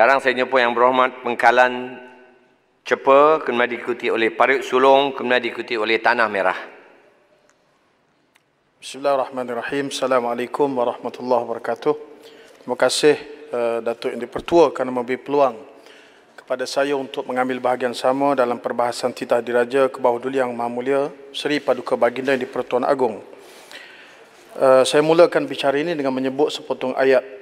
Sekarang saya pun yang berhormat pengkalan cepa kemudian diikuti oleh parit sulung kemudian diikuti oleh tanah merah. Bismillahirrahmanirrahim. Assalamualaikum warahmatullahi wabarakatuh. Terima kasih uh, Datuk Yang Dipertua kerana memberi peluang kepada saya untuk mengambil bahagian sama dalam perbahasan titah diraja ke bawah duli yang maha mulia Seri Paduka Baginda Yang Dipertuan Agong. Uh, eh, saya mulakan bicara ini dengan menyebut sepotong ayat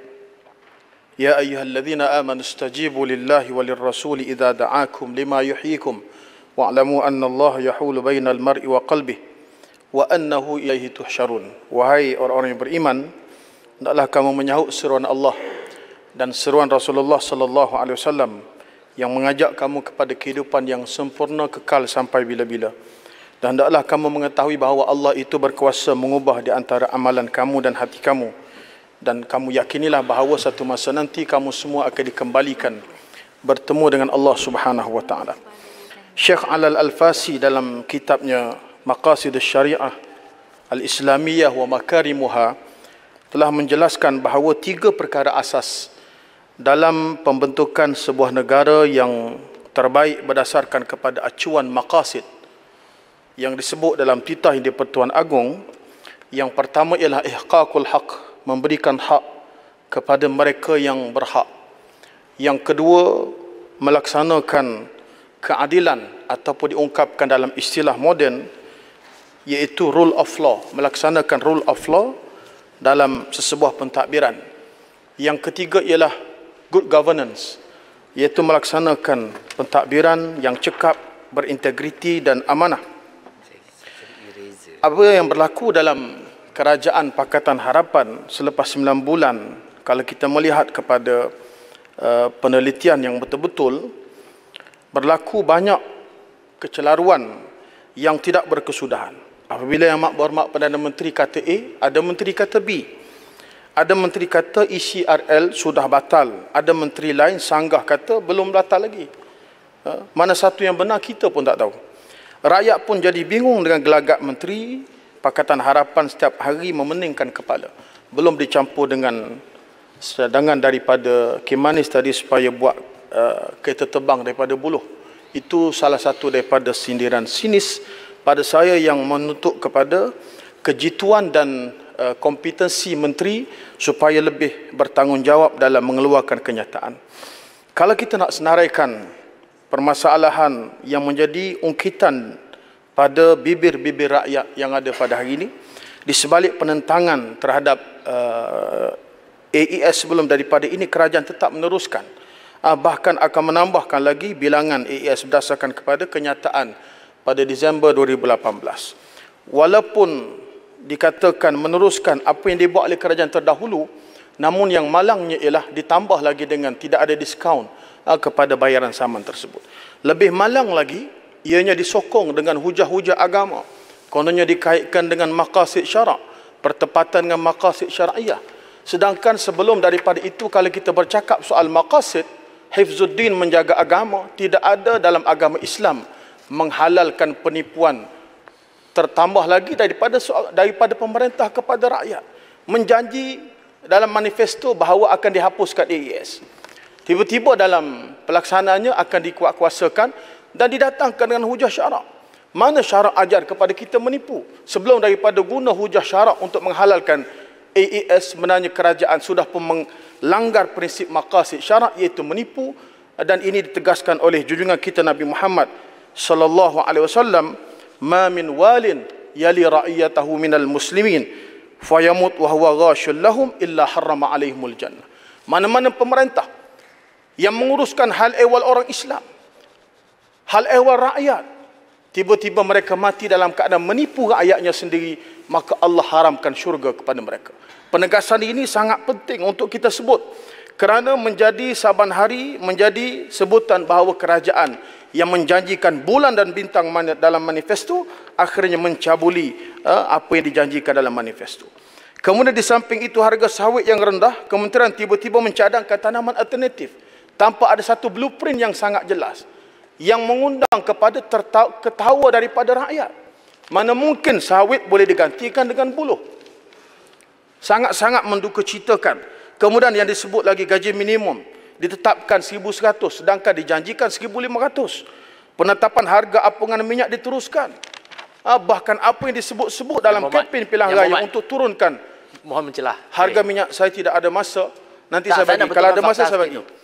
يا أيها الذين آمنوا استجيبوا لله وللرسول إذا دعاكم لما يحييكم واعلموا أن الله يحول بين المرء وقلبه وأنه إليه تحشرون وهي orang-orang yang beriman hendaklah kamu menyahut seruan Allah dan seruan Rasulullah sallallahu alaihi wasallam yang mengajak kamu kepada kehidupan yang sempurna kekal sampai bila-bila dan hendaklah kamu mengetahui bahawa Allah itu berkuasa mengubah di antara amalan kamu dan hati kamu dan kamu yakinilah bahawa satu masa nanti kamu semua akan dikembalikan bertemu dengan Allah Subhanahu wa taala. Syekh Alal Al-Fasi dalam kitabnya Maqasid Syariah Al-Islamiyah wa Makarimuha telah menjelaskan bahawa tiga perkara asas dalam pembentukan sebuah negara yang terbaik berdasarkan kepada acuan maqasid yang disebut dalam titah di Pertuan Agong yang pertama ialah ihqaqul haqq memberikan hak kepada mereka yang berhak. Yang kedua, melaksanakan keadilan ataupun diungkapkan dalam istilah moden iaitu rule of law, melaksanakan rule of law dalam sesebuah pentadbiran. Yang ketiga ialah good governance iaitu melaksanakan pentadbiran yang cekap, berintegriti dan amanah. Apa yang berlaku dalam kerajaan Pakatan Harapan selepas 9 bulan kalau kita melihat kepada uh, penelitian yang betul-betul berlaku banyak kecelaruan yang tidak berkesudahan. Apabila Yang Mak Berhormat Perdana Menteri kata A, ada menteri kata B. Ada menteri kata ECRL sudah batal. Ada menteri lain sanggah kata belum batal lagi. Eh, mana satu yang benar kita pun tak tahu. Rakyat pun jadi bingung dengan gelagat menteri, Pakatan Harapan setiap hari memeningkan kepala. Belum dicampur dengan sedangan daripada Kimanis tadi supaya buat uh, kereta terbang daripada buluh. Itu salah satu daripada sindiran sinis pada saya yang menutup kepada kejituan dan uh, kompetensi menteri supaya lebih bertanggungjawab dalam mengeluarkan kenyataan. Kalau kita nak senaraikan permasalahan yang menjadi ungkitan pada bibir-bibir rakyat yang ada pada hari ini di sebalik penentangan terhadap uh, eh, AES sebelum daripada ini kerajaan tetap meneruskan uh, bahkan akan menambahkan lagi bilangan AES berdasarkan kepada kenyataan pada Disember 2018 walaupun dikatakan meneruskan apa yang dibuat oleh kerajaan terdahulu namun yang malangnya ialah ditambah lagi dengan tidak ada diskaun uh, kepada bayaran saman tersebut lebih malang lagi ianya disokong dengan hujah-hujah agama kononnya dikaitkan dengan maqasid syarak pertepatan dengan maqasid syar'iah sedangkan sebelum daripada itu kalau kita bercakap soal maqasid hifzuddin menjaga agama tidak ada dalam agama Islam menghalalkan penipuan tertambah lagi daripada soal, daripada pemerintah kepada rakyat menjanji dalam manifesto bahawa akan dihapuskan AES tiba-tiba dalam pelaksanaannya akan dikuatkuasakan dan didatangkan dengan hujah syarak. Mana syarak ajar kepada kita menipu sebelum daripada guna hujah syarak untuk menghalalkan AES menanya kerajaan sudah pun melanggar prinsip maqasid syarak iaitu menipu dan ini ditegaskan oleh junjungan kita Nabi Muhammad sallallahu alaihi wasallam ma min walin yali ra'iyatahu minal muslimin fayamut wa huwa ghashul lahum illa harrama alaihimul jannah mana-mana pemerintah yang menguruskan hal ehwal orang Islam hal ehwal rakyat tiba-tiba mereka mati dalam keadaan menipu rakyatnya sendiri maka Allah haramkan syurga kepada mereka penegasan ini sangat penting untuk kita sebut kerana menjadi saban hari menjadi sebutan bahawa kerajaan yang menjanjikan bulan dan bintang dalam manifesto akhirnya mencabuli eh, apa yang dijanjikan dalam manifesto kemudian di samping itu harga sawit yang rendah kementerian tiba-tiba mencadangkan tanaman alternatif tanpa ada satu blueprint yang sangat jelas yang mengundang kepada ketawa daripada rakyat. Mana mungkin sawit boleh digantikan dengan buluh. Sangat-sangat menduka citakan. Kemudian yang disebut lagi gaji minimum ditetapkan 1100 sedangkan dijanjikan 1500. Penetapan harga apungan minyak diteruskan. Ah, bahkan apa yang disebut-sebut dalam ya, kempen pilihan ya, raya Muhammad. untuk turunkan mohon Harga minyak saya tidak ada masa. Nanti tak, saya bagi. Saya Kalau ada masa saya bagi. Itu.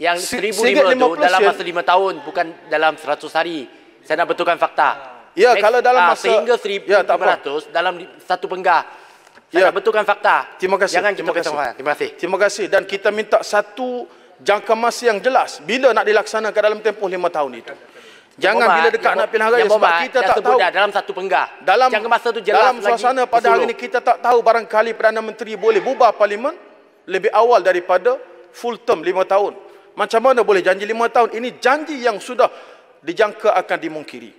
Yang seribu lima tu dalam masa lima tahun bukan dalam seratus hari. Saya nak betulkan fakta. Ya, Next, kalau dalam ah, masa... Sehingga seribu ya, lima ratus dalam satu penggah. Saya ya. nak betulkan fakta. Terima kasih. Jangan Terima kata. kasih. Terima kasih. Terima kasih. Dan kita minta satu jangka masa yang jelas. Bila nak dilaksanakan dalam tempoh lima tahun itu. Jangan Muhammad, bila dekat nak pilihan raya sebab kita tak tahu. Dah, dalam satu penggah. Dalam, jangka masa tu jelas dalam suasana pada hari ini kita tak tahu barangkali Perdana Menteri boleh bubar parlimen lebih awal daripada full term lima tahun. Macam mana boleh janji lima tahun? Ini janji yang sudah dijangka akan dimungkiri.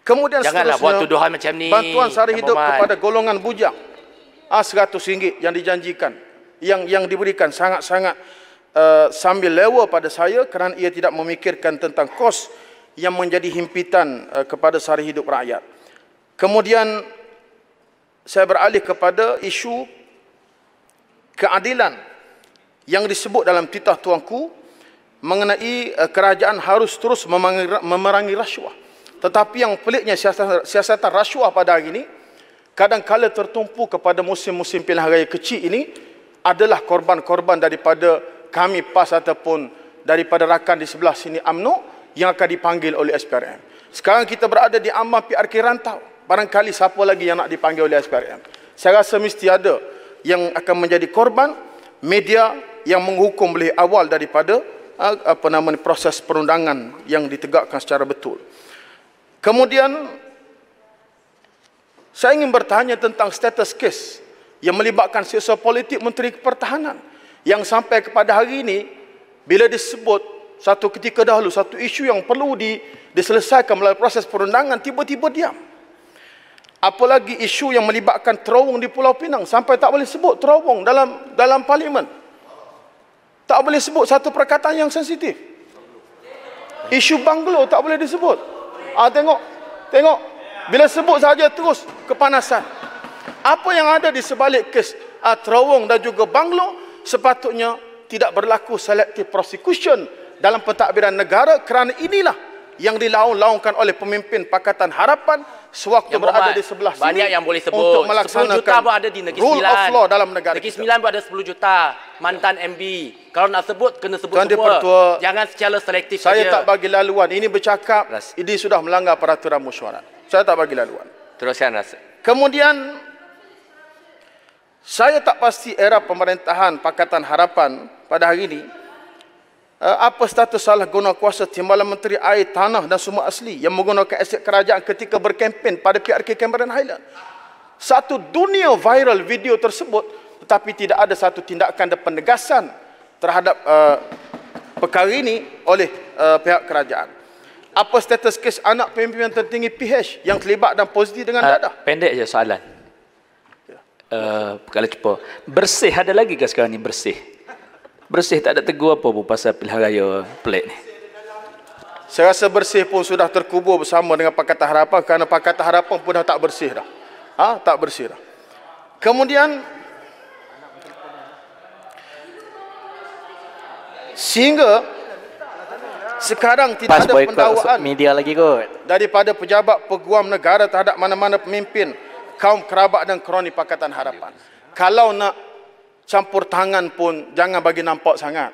Kemudian Janganlah buat tuduhan macam ni. Bantuan sehari hidup man. kepada golongan bujang. Ah, RM100 yang dijanjikan. Yang yang diberikan sangat-sangat uh, sambil lewa pada saya kerana ia tidak memikirkan tentang kos yang menjadi himpitan uh, kepada sehari hidup rakyat. Kemudian saya beralih kepada isu keadilan yang disebut dalam titah tuanku mengenai eh, kerajaan harus terus memerangi rasuah. Tetapi yang peliknya siasatan rasuah pada hari ini kadangkala tertumpu kepada musim-musim pilihan raya kecil ini adalah korban-korban daripada kami PAS ataupun daripada rakan di sebelah sini UMNO yang akan dipanggil oleh SPRM. Sekarang kita berada di Amah PRK Rantau. Barangkali siapa lagi yang nak dipanggil oleh SPRM. Saya rasa mesti ada yang akan menjadi korban media yang menghukum lebih awal daripada apa nama proses perundangan yang ditegakkan secara betul. Kemudian saya ingin bertanya tentang status case yang melibatkan siasat politik Menteri Pertahanan yang sampai kepada hari ini bila disebut satu ketika dahulu satu isu yang perlu di, diselesaikan melalui proses perundangan tiba-tiba diam. Apalagi isu yang melibatkan terowong di Pulau Pinang sampai tak boleh sebut terowong dalam dalam parlimen tak boleh sebut satu perkataan yang sensitif. Isu banglo tak boleh disebut. Ah tengok. Tengok. Bila sebut saja terus kepanasan. Apa yang ada di sebalik kes ha, terowong dan juga banglo sepatutnya tidak berlaku selective prosecution dalam pentadbiran negara kerana inilah yang dilaung-laungkan oleh pemimpin Pakatan Harapan sewaktu yang berada di sebelah banyak sini. Banyak yang boleh sebut. Untuk melaksanakan 10 juta pun ada di Negeri Sembilan. Rule of law dalam negara Negeri Sembilan pun ada 10 juta mantan ya. MB. Kalau nak sebut, kena sebut Tuan semua. Pertua, Jangan secara selektif saja. Saya tak bagi laluan. Ini bercakap, Ras. ini sudah melanggar peraturan mesyuarat. Saya tak bagi laluan. Teruskan rasa. Kemudian, saya tak pasti era pemerintahan Pakatan Harapan pada hari ini Eh, apa status salah guna kuasa Timbalan Menteri Air Tanah dan semua Asli yang menggunakan aset kerajaan ketika berkempen pada PRK Cameron Highland. Satu dunia viral video tersebut tetapi tidak ada satu tindakan dan penegasan terhadap uh, perkara ini oleh uh, pihak kerajaan. Apa status kes anak pemimpin tertinggi PH yang terlibat dan positif dengan dadah? pendek je soalan. Uh, kalau cepat. Bersih ada lagi ke sekarang ini bersih? bersih tak ada tegur apa pun pasal pilihan raya pelik ni. Saya rasa bersih pun sudah terkubur bersama dengan Pakatan Harapan kerana Pakatan Harapan pun dah tak bersih dah. ha? tak bersih dah. Kemudian sehingga sekarang tidak Pas ada pendawaan media lagi kot. Daripada pejabat peguam negara terhadap mana-mana pemimpin kaum kerabat dan kroni Pakatan Harapan. Kalau nak campur tangan pun jangan bagi nampak sangat.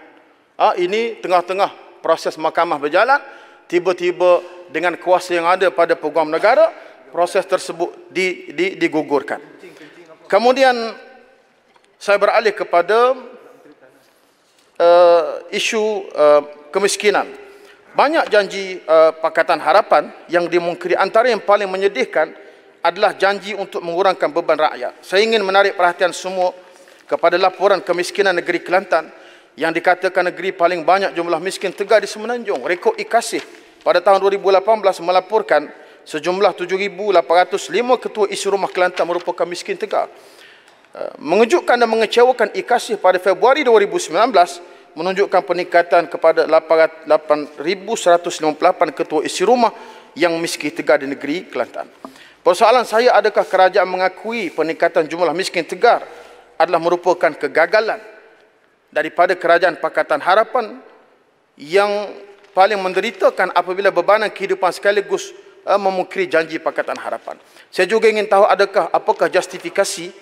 Ha, ini tengah-tengah proses mahkamah berjalan, tiba-tiba dengan kuasa yang ada pada peguam negara, proses tersebut di, di, digugurkan. Kemudian saya beralih kepada uh, isu uh, kemiskinan. Banyak janji uh, Pakatan Harapan yang dimungkiri antara yang paling menyedihkan adalah janji untuk mengurangkan beban rakyat. Saya ingin menarik perhatian semua kepada laporan kemiskinan negeri Kelantan yang dikatakan negeri paling banyak jumlah miskin tegar di Semenanjung. Rekod Ikasih pada tahun 2018 melaporkan sejumlah 7,805 ketua isi rumah Kelantan merupakan miskin tegar. Eh, mengejutkan dan mengecewakan Ikasih pada Februari 2019 menunjukkan peningkatan kepada 8,158 ketua isi rumah yang miskin tegar di negeri Kelantan. Persoalan saya adakah kerajaan mengakui peningkatan jumlah miskin tegar adalah merupakan kegagalan daripada kerajaan Pakatan Harapan yang paling menderitakan apabila bebanan kehidupan sekaligus eh, memukiri janji Pakatan Harapan. Saya juga ingin tahu adakah apakah justifikasi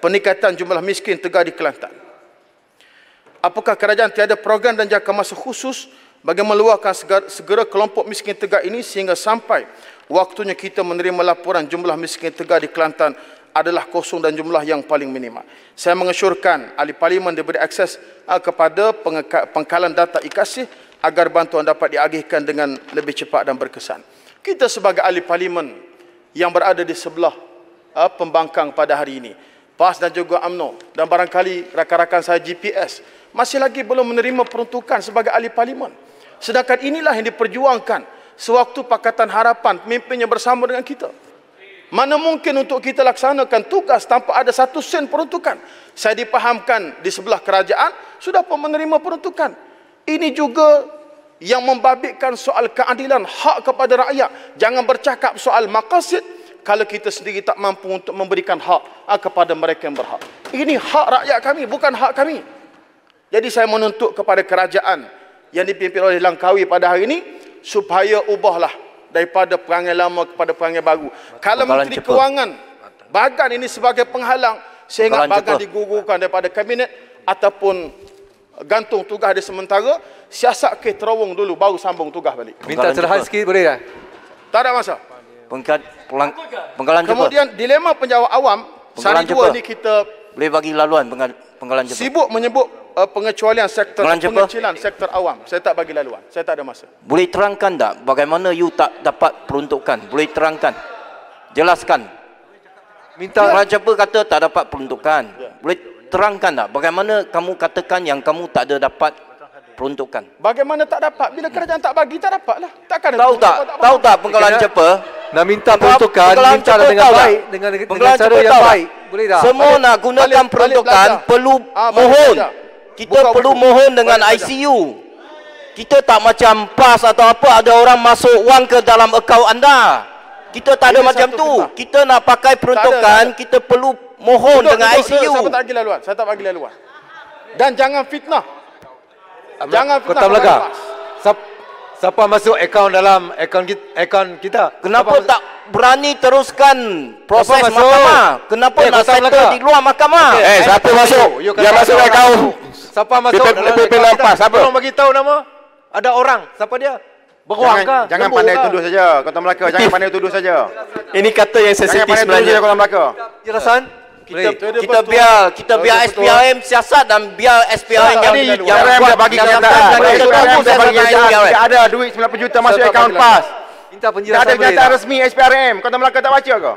peningkatan jumlah miskin tegar di Kelantan. Apakah kerajaan tiada program dan jangka masa khusus bagi meluahkan segera kelompok miskin tegar ini sehingga sampai waktunya kita menerima laporan jumlah miskin tegar di Kelantan adalah kosong dan jumlah yang paling minima. Saya mengesyorkan ahli parlimen diberi akses ah, kepada pengkalan data ikasih agar bantuan dapat diagihkan dengan lebih cepat dan berkesan. Kita sebagai ahli parlimen yang berada di sebelah ah, pembangkang pada hari ini, PAS dan juga UMNO dan barangkali rakan-rakan saya GPS masih lagi belum menerima peruntukan sebagai ahli parlimen. Sedangkan inilah yang diperjuangkan sewaktu Pakatan Harapan pemimpinnya bersama dengan kita. Mana mungkin untuk kita laksanakan tugas tanpa ada satu sen peruntukan. Saya dipahamkan di sebelah kerajaan, sudah pun menerima peruntukan. Ini juga yang membabitkan soal keadilan, hak kepada rakyat. Jangan bercakap soal makasid kalau kita sendiri tak mampu untuk memberikan hak ah, kepada mereka yang berhak. Ini hak rakyat kami, bukan hak kami. Jadi saya menuntut kepada kerajaan yang dipimpin oleh Langkawi pada hari ini supaya ubahlah daripada perangai lama kepada perangai baru. Bakalan Kalau Menteri cepat. Kewangan, bagan ini sebagai penghalang, saya ingat bagan digugurkan daripada Kabinet ataupun eh, gantung tugas di sementara, siasat ke terowong dulu baru sambung tugas balik. Minta cerahan sikit boleh tak? Tak ada masa. Pengkat, pelang, penggalan cepat. Kemudian cepa. dilema penjawab awam, penggalan sehari cepa. dua ini kita... Boleh bagi laluan penggalan cepat. Sibuk menyebut uh, pengecualian sektor Malang pengecilan jepa? sektor awam. Saya tak bagi laluan. Saya tak ada masa. Boleh terangkan tak bagaimana you tak dapat peruntukan? Boleh terangkan. Jelaskan. Minta ya. Raja Pe kata tak dapat peruntukan. Ya. Boleh terangkan tak bagaimana kamu katakan yang kamu tak ada dapat peruntukan? Bagaimana tak dapat? Bila kerajaan tak bagi tak dapatlah. Takkan Tahu tak? tak tahu tak pengelolaan Jepa? Nak minta peruntukan, pengelan minta cepa, dengan baik, dengan, dengan cara yang baik. Boleh tak? Semua balik, nak gunakan balik, peruntukan, balik, perlu ah, balik, mohon. Belajar kita Bukan perlu mohon dengan ICU kita tak macam pas atau apa ada orang masuk wang ke dalam akau anda kita tak ada Ini macam tu kita. kita nak pakai peruntukan tak ada, tak ada. kita perlu mohon tuduk, dengan tuduk, ICU saya tak bagi laluan saya tak bagi laluan dan jangan fitnah jangan fitnah kota belaga Siapa masuk akaun dalam akaun kita? Akaun kita? Kenapa Siapa tak masuk? berani teruskan proses mahkamah? Kenapa eh, nak settle di luar mahkamah? Okay. Eh, siapa eh, masuk? Dia masuk akaun. Siapa masuk? Kita lebih lepas. Siapa? Tolong bagi tahu nama. Ada orang. Siapa dia? Beruang jangan, kah? jangan pandai tuduh saja. Kota Melaka, jangan pandai tuduh saja. Ini kata yang sensitif sebenarnya. Jangan pandai tuduh saja Kota Melaka. Jelasan? Kita, kita biar kita biar SPRM siasat dan biar SPRM yang yang buat bagi kenyataan. ada duit 90 juta masuk akaun PAS. Minta penjelasan. Tidak ada kenyataan resmi SPRM. Kau tak melaka tak baca kau?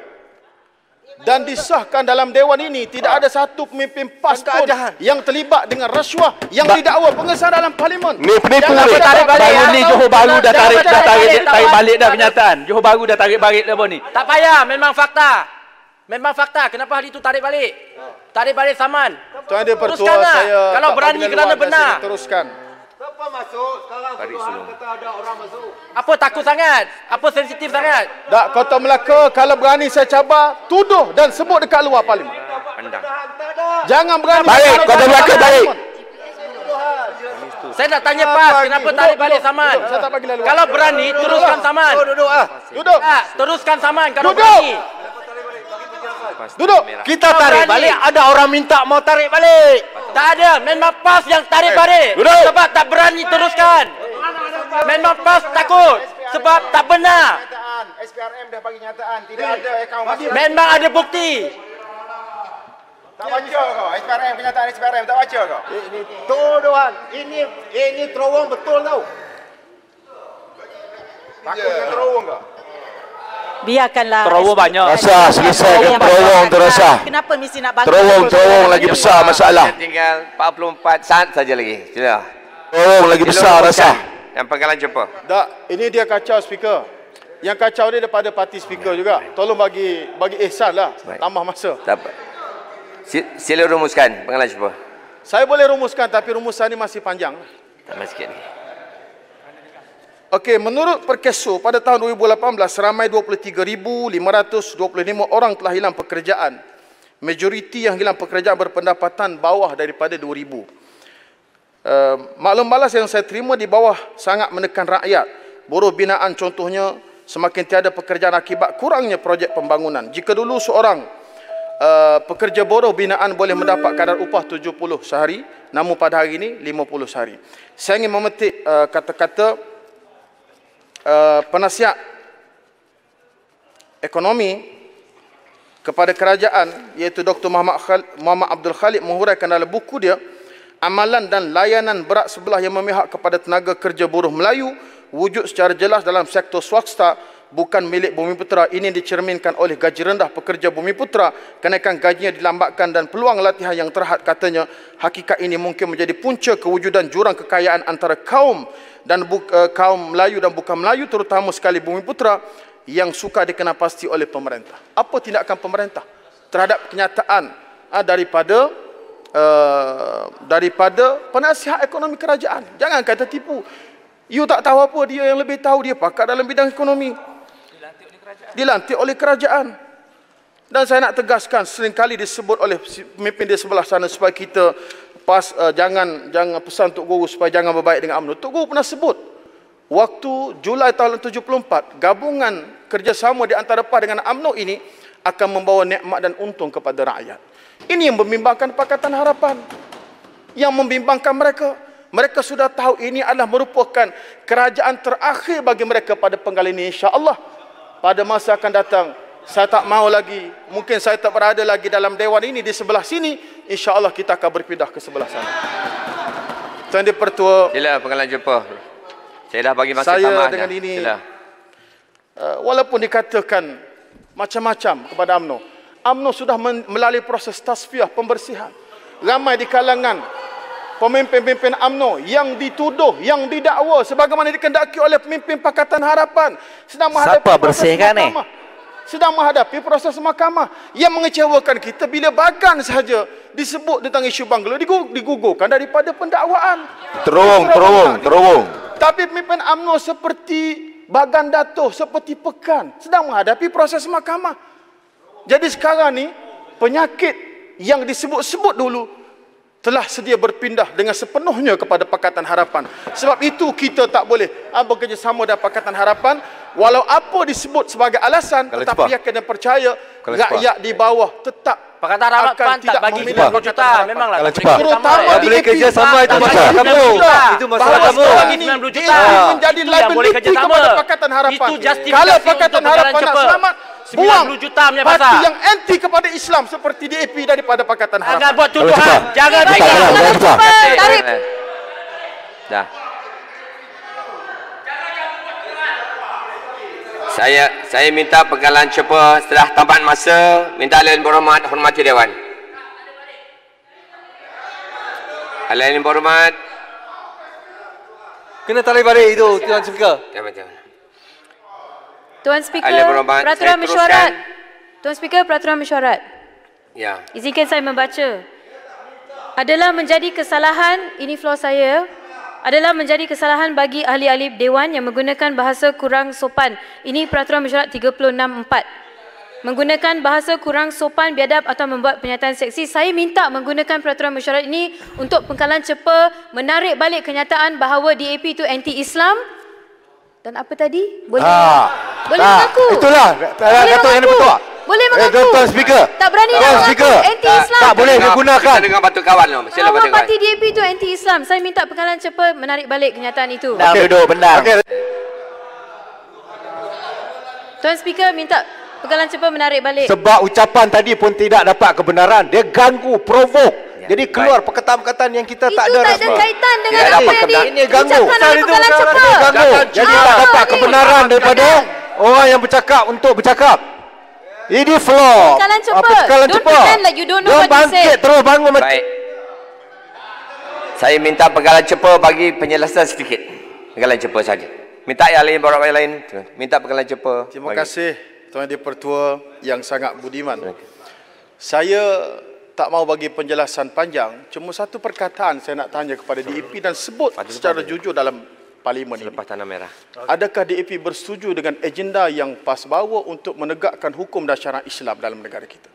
Dan disahkan dalam dewan ini tidak ada satu pemimpin PAS pun yang terlibat dengan rasuah yang didakwa pengesahan dalam parlimen. Ni penipu ni. Baru ni Johor Bahru dah tarik dah tarik tarik balik dah kenyataan. Johor Bahru dah tarik balik dah ni. Tak payah memang fakta. Memang fakta kenapa hari itu tarik balik? Ha. Tarik balik saman. Tuan dia pertua lah. saya. Kalau berani kerana benar. Teruskan. Siapa masuk? Sekarang Tuhan kata ada orang masuk. Apa takut sangat? Apa sensitif sangat? Tak, Kota Melaka kalau berani saya cabar, tuduh dan sebut dekat luar parlimen. Pandang. Jangan berani. Baik, Kota Melaka baik. Saya nak tanya PAS, kenapa duduk, tarik balik Saman? Duduk, saya Kalau berani, teruskan Saman. Duduk, duduk. Ah. duduk. Ah, teruskan Saman kalau duduk. berani. Pasti Duduk. Merah. Kita tarik balik. Ada orang minta mau tarik balik. Tak ada. Memang pas yang tarik eh. balik. Duduk. Sebab tak berani teruskan. Memang pas takut. Sebab tak benar. SPRM dah bagi nyataan. Tidak eh. ada akaun. Memang ada bukti. Tak baca kau. SPRM kenyataan SPRM tak baca kau. Eh, doan. Ini ini terowong betul tau. Takut yeah. terowong kau biarkanlah terowong banyak terasa, selesai ke terowong terasa kenapa mesti nak bangun terowong terowong lagi besar masalah tinggal 44 saat saja lagi sila terowong lagi besar rasa kan? yang pangkalan jumpa tak ini dia kacau speaker yang kacau ni daripada parti speaker juga tolong bagi bagi ihsan lah tambah masa tak sila rumuskan pangkalan jumpa saya boleh rumuskan tapi rumusan ini masih panjang tambah sikit ni Okey, menurut Perkeso pada tahun 2018 ramai 23,525 orang telah hilang pekerjaan. Majoriti yang hilang pekerjaan berpendapatan bawah daripada 2,000. Uh, eh, maklum balas yang saya terima di bawah sangat menekan rakyat. Buruh binaan contohnya semakin tiada pekerjaan akibat kurangnya projek pembangunan. Jika dulu seorang uh, pekerja buruh binaan boleh mendapat kadar upah 70 sehari, namun pada hari ini 50 sehari. Saya ingin memetik uh, kata-kata Eh, penasihat ekonomi kepada kerajaan iaitu Dr. Muhammad, Khal Muhammad Abdul Khalid menghuraikan dalam buku dia amalan dan layanan berat sebelah yang memihak kepada tenaga kerja buruh Melayu wujud secara jelas dalam sektor swasta bukan milik bumi putera ini dicerminkan oleh gaji rendah pekerja bumi putera kenaikan gajinya dilambatkan dan peluang latihan yang terhad katanya hakikat ini mungkin menjadi punca kewujudan jurang kekayaan antara kaum dan bu- eh, kaum Melayu dan bukan Melayu terutama sekali bumi putera yang suka dikenal pasti oleh pemerintah apa tindakan pemerintah terhadap kenyataan ha, daripada uh, daripada penasihat ekonomi kerajaan jangan kata tipu You tak tahu apa dia yang lebih tahu dia pakar dalam bidang ekonomi dilantik oleh kerajaan. Dan saya nak tegaskan sering kali disebut oleh pemimpin di sebelah sana supaya kita pas uh, jangan jangan pesan Tok Guru supaya jangan berbaik dengan AMNO. Tok Guru pernah sebut waktu Julai tahun 74 gabungan kerjasama di antara PAS dengan AMNO ini akan membawa nikmat dan untung kepada rakyat. Ini yang membimbangkan Pakatan Harapan. Yang membimbangkan mereka. Mereka sudah tahu ini adalah merupakan kerajaan terakhir bagi mereka pada penggal ini insya-Allah pada masa akan datang saya tak mau lagi mungkin saya tak berada lagi dalam dewan ini di sebelah sini insyaallah kita akan berpindah ke sebelah sana Tuan di pertua Sila pengalaman jumpa Saya dah bagi masa tamah Saya dengan ini Sila. Eh, walaupun dikatakan macam-macam kepada UMNO UMNO sudah melalui proses tasfiah pembersihan ramai di kalangan pemimpin-pemimpin UMNO yang dituduh, yang didakwa sebagaimana dikendaki oleh pemimpin Pakatan Harapan sedang menghadapi Siapa bersihkan ni? Sedang menghadapi proses mahkamah yang mengecewakan kita bila bahkan sahaja disebut tentang isu Banglo digugurkan daripada pendakwaan. Terowong, terowong, terowong. Tapi pemimpin AMNO seperti bagan datuh, seperti pekan sedang menghadapi proses mahkamah. Jadi sekarang ni penyakit yang disebut-sebut dulu telah sedia berpindah dengan sepenuhnya kepada Pakatan Harapan. Sebab itu kita tak boleh bekerjasama dengan Pakatan Harapan walau apa disebut sebagai alasan Kala tetapi cepat. yakin dan percaya Kala rakyat cepat. di bawah tetap Pakatan Harapan akan tak tidak bagi kita kejuta. Memanglah. Kalau cepat. Terutama di boleh kerja sama itu masalah kamu. Itu masalah kamu. ini menjadi liability kepada Pakatan Harapan. Itu justifikasi Kalau Pakatan Harapan nak selamat, 90 buang juta punya parti yang anti kepada Islam seperti DAP daripada Pakatan Harapan. Jangan buat tuduhan. Jangan tarik. Jangan tarik. Jangan tarik. Dah. Saya saya minta pegalan cepa setelah tambahan masa minta alian berhormat hormati dewan. Alian berhormat. Kena tarik balik itu tuan speaker. Jangan jangan. Tuan Speaker, peraturan mesyuarat. Tuan Speaker, peraturan mesyuarat. Ya. Izinkan saya membaca. Adalah menjadi kesalahan, ini flow saya, adalah menjadi kesalahan bagi ahli-ahli Dewan yang menggunakan bahasa kurang sopan. Ini peraturan mesyuarat 36.4. Menggunakan bahasa kurang sopan, biadab atau membuat pernyataan seksi, saya minta menggunakan peraturan mesyuarat ini untuk pengkalan cepat menarik balik kenyataan bahawa DAP itu anti-Islam dan apa tadi? Boleh ah. Boleh ah. mengaku. Itulah. Boleh eh, Datuk yang betul. Boleh eh, mengaku. Eh, Tuan Speaker. Tak berani nak. dah mengaku. Speaker. Anti-Islam. Tak, tak boleh digunakan. dengan batu kawan. Sila batu kawan. Parti DAP itu anti-Islam. Saya minta pengalaman cepat menarik balik kenyataan itu. Dah okay. duduk benar. Okay. Tuan Speaker minta pegalan cepat menarik balik. Sebab ucapan tadi pun tidak dapat kebenaran. Dia ganggu, provoke. Jadi keluar perkataan-perkataan yang kita tak ada rasa. Itu tak ada kaitan dengan ya, apa ini ganggu. Pasal itu ganggu. Jadi tak dapat kebenaran daripada orang yang bercakap untuk bercakap. Ini flaw. Pekalan cepat. Apa ah, Don't pretend like you don't know what you say. Bangkit terus bangun. Baik. Saya minta pekalan cepat bagi penjelasan sedikit. Pekalan cepat saja. Minta yang lain, borak yang lain. Minta pekalan cepat. Terima kasih Tuan Dipertua yang sangat budiman. Saya tak mau bagi penjelasan panjang cuma satu perkataan saya nak tanya kepada so, DAP e dan sebut secara jujur dalam parlimen selepas ini. tanah merah adakah DAP e bersetuju dengan agenda yang PAS bawa untuk menegakkan hukum dan syarak Islam dalam negara kita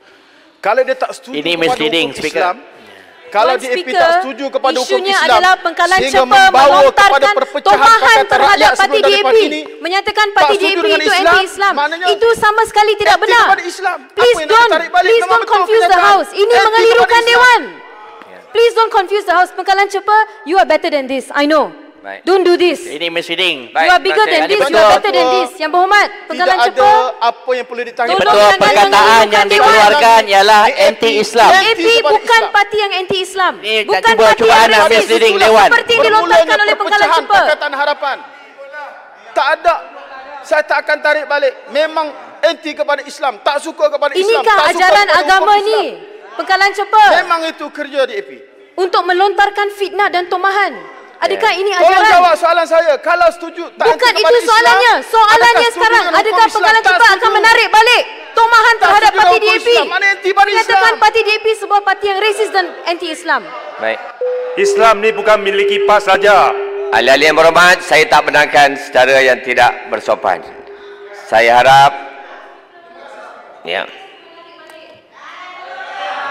kalau dia tak setuju ini misleading speaker Islam, kalau DAP speaker, tak setuju kepada hukum Islam adalah pengkalan sehingga membawa kepada perpecahan terhadap parti DAP, ini, menyatakan parti DAP itu anti-Islam, itu sama sekali tidak benar. Please don't, please don't confuse the house. Ini mengelirukan Dewan. Ya. Please don't confuse the house. Pengkalan cepat, you are better than this. I know. Baik. Don't do this. Ini misleading. Baik. You are bigger than this. Betul. You are better than this. Yang berhormat, pegangan cepat. Tidak cepa. ada apa yang perlu ditanggung. Betul. Perkataan yang dikeluarkan ialah anti-Islam. AP bukan parti yang anti-Islam. Bukan parti cuba yang cuba misleading lawan. Seperti yang dilontarkan oleh pegangan cepat. Perkataan harapan. Tak ada. Saya tak akan tarik balik. Memang anti kepada Islam. Tak suka kepada Islam. Inikah tak ajaran agama ini? Pengkalan cepat. Memang itu kerja di AP. Untuk melontarkan fitnah dan tomahan. Adakah eh, ini ajaran? Tolong jawab soalan saya. Kalau setuju tak Bukan itu soalannya. Soalannya sekarang adakah pengalaman cepat akan menarik balik tomahan terhadap parti DAP? Katakan parti DAP sebuah parti yang rasis dan anti-Islam. Baik. Islam ni bukan miliki PAS saja. Ahli-ahli yang berhormat, saya tak benarkan secara yang tidak bersopan. Saya harap... Ya. Yeah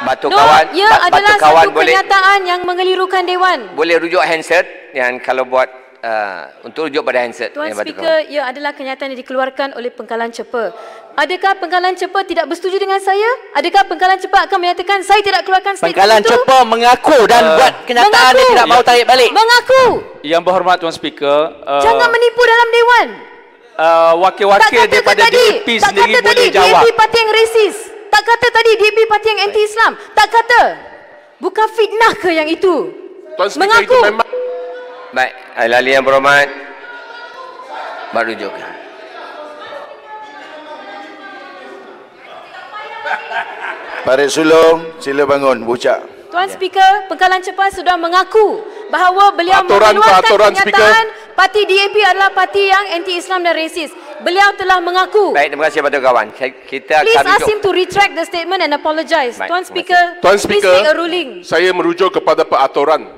batu no, kawan ia ya ba- batu adalah kawan satu boleh kenyataan yang mengelirukan dewan boleh rujuk handset yang kalau buat Uh, untuk rujuk pada handset Tuan Speaker, kawan. ia ya adalah kenyataan yang dikeluarkan oleh pengkalan cepa Adakah pengkalan cepa tidak bersetuju dengan saya? Adakah pengkalan cepa akan menyatakan saya tidak keluarkan statement itu? Pengkalan cepa mengaku dan uh, buat kenyataan dia tidak mahu tarik balik Mengaku Yang berhormat Tuan Speaker uh, Jangan menipu dalam Dewan uh, Wakil-wakil daripada DAP sendiri boleh tadi. jawab DAP parti yang resis tak kata tadi DB parti yang anti-Islam. Tak kata. Bukan fitnah ke yang itu? Tuan Speaker Mengaku. itu memang... Baik. Al-Ali yang berhormat. Baru juga. Parit Sulung, sila bangun. Bucak. Tuan ya. Speaker, Pengkalan Cepat sudah mengaku bahawa beliau peraturan, mengeluarkan peraturan, pernyataan speaker. parti DAP adalah parti yang anti-Islam dan rasis. Beliau telah mengaku. Baik, terima kasih kepada kawan. Kita akan please ask him to retract the statement and apologize. Baik, Tuan Speaker, Tuan speaker please take a ruling. Saya merujuk kepada peraturan.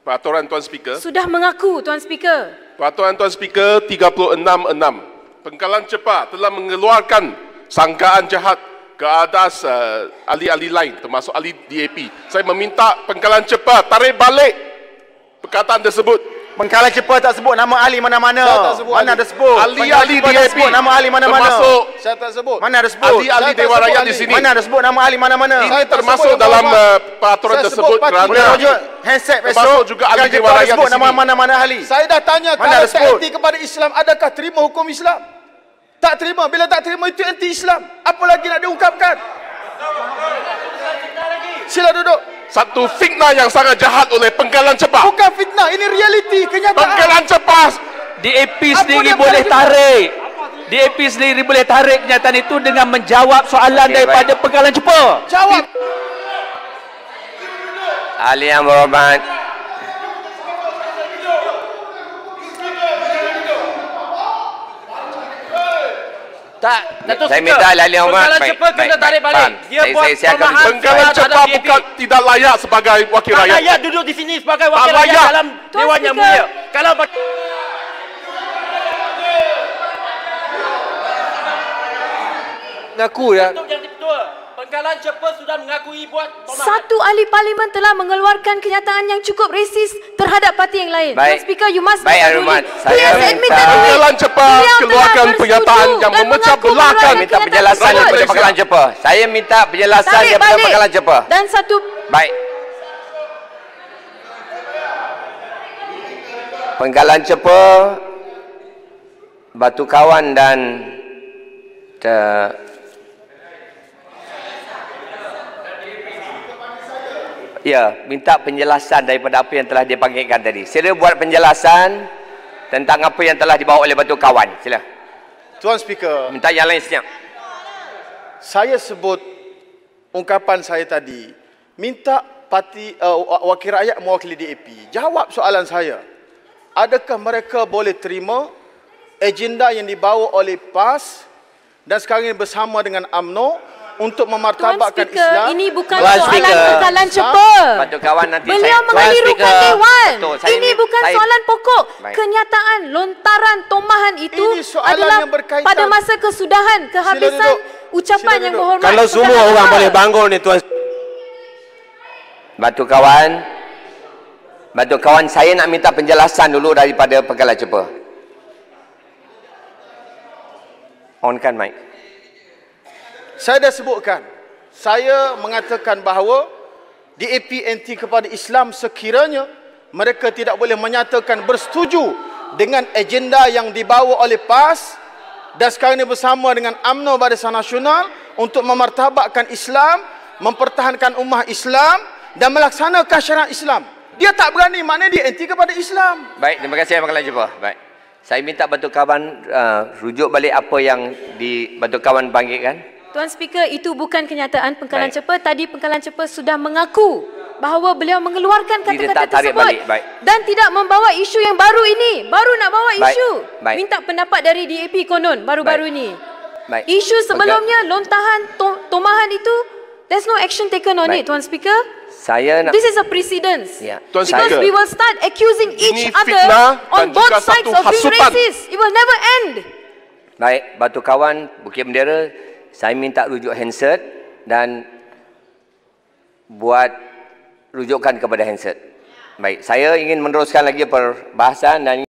Peraturan Tuan Speaker. Sudah mengaku, Tuan Speaker. Peraturan Tuan Speaker 36.6. Pengkalan Cepat telah mengeluarkan sangkaan jahat ke atas uh, ahli-ahli lain termasuk ahli DAP. Saya meminta pengkalan cepat tarik balik perkataan tersebut. Pengkalan cepat tak sebut nama ahli mana-mana. Mana ahli. ada sebut? Ahli ahli DAP. Tak sebut nama ahli mana-mana. Saya tak sebut. Mana ada sebut? Ahli ahli Dewan Rakyat di sini. Mana ada sebut nama ahli mana-mana? Ini saya termasuk dalam uh, peraturan saya tersebut kerana handset besok. Termasuk juga ahli Dewan Rakyat di sini. Nama mana-mana ahli. Saya dah tanya kalau kepada Islam adakah terima hukum Islam? Tak terima. Bila tak terima itu anti-Islam. Apa lagi nak diungkapkan? Sila duduk. Satu fitnah yang sangat jahat oleh penggalan cepat. Bukan fitnah. Ini realiti. Kenyataan. Penggalan cepat. di DAP sendiri boleh tarik. Di DAP sendiri boleh tarik kenyataan itu dengan menjawab soalan okay, daripada penggalan cepat. Jawab. Ali yang berhormat. Tak, Datuk saya minta lali yang Kalau cepat baik, kita tarik balik. Pan. Dia saya, buat saya, saya akan pengkalan cepat bukan tidak layak sebagai wakil rakyat. Tak layak duduk di sini sebagai wakil tak rakyat dalam Dewan Yang Mulia. Kalau Ngaku ya. Pengkalan cepat sudah mengakui buat tomahan. Satu ahli parlimen telah mengeluarkan kenyataan yang cukup resis terhadap parti yang lain. Baik. Speaker, you must Baik, Arumat. Saya minta duit. Pengkalan cepat keluar menyatakan pernyataan yang memecah belahkan minta penjelasan daripada pakalan Jepa. Saya minta penjelasan daripada pakalan Jepa. Dan satu Baik. Penggalan Jepa Batu Kawan dan te Ya, minta penjelasan daripada apa yang telah dipanggilkan tadi. Sila buat penjelasan tentang apa yang telah dibawa oleh Batu Kawan. Sila. Tuan Speaker. Minta yang lain siap. Saya sebut ungkapan saya tadi. Minta parti uh, wakil rakyat mewakili DAP. Jawab soalan saya. Adakah mereka boleh terima agenda yang dibawa oleh PAS dan sekarang ini bersama dengan AMNO untuk memartabatkan Tuan Islam. Ini bukan Tuan soalan kekalan cepat. kawan nanti Beliau mengalirukan dewan. Betul, saya ini, bukan saya. soalan pokok. Baik. Kenyataan lontaran tomahan itu adalah yang pada masa kesudahan, kehabisan ucapan yang berhormat. Kalau semua orang apa? boleh bangun ni Tuan Batu kawan. Batu kawan saya nak minta penjelasan dulu daripada pengalaman cepat. Onkan mic saya dah sebutkan saya mengatakan bahawa DAP anti kepada Islam sekiranya mereka tidak boleh menyatakan bersetuju dengan agenda yang dibawa oleh PAS dan sekarang ini bersama dengan UMNO Barisan Nasional untuk memartabatkan Islam, mempertahankan umat Islam dan melaksanakan syarat Islam. Dia tak berani mana dia anti kepada Islam. Baik, terima kasih Abang Kalan Jumpa. Baik. Saya minta bantu kawan uh, rujuk balik apa yang di dibantu kawan panggilkan. Tuan Speaker, itu bukan kenyataan pengkalan Baik. cepat. Tadi pengkalan cepat sudah mengaku bahawa beliau mengeluarkan kata-kata tersebut dan tidak membawa isu yang baru ini. Baru nak bawa isu. Baik. Minta pendapat dari DAP konon baru-baru ini. Baik. Isu sebelumnya, lontahan, to tomahan itu, there's no action taken on Baik. it, Tuan Speaker. Saya nak... This is a precedence. Yeah. Tuan Because we will start accusing each other on both sides of being racist. It will never end. Baik, batu kawan, Bukit Bendera, saya minta rujuk handset dan buat rujukan kepada handset. Baik, saya ingin meneruskan lagi perbahasan dan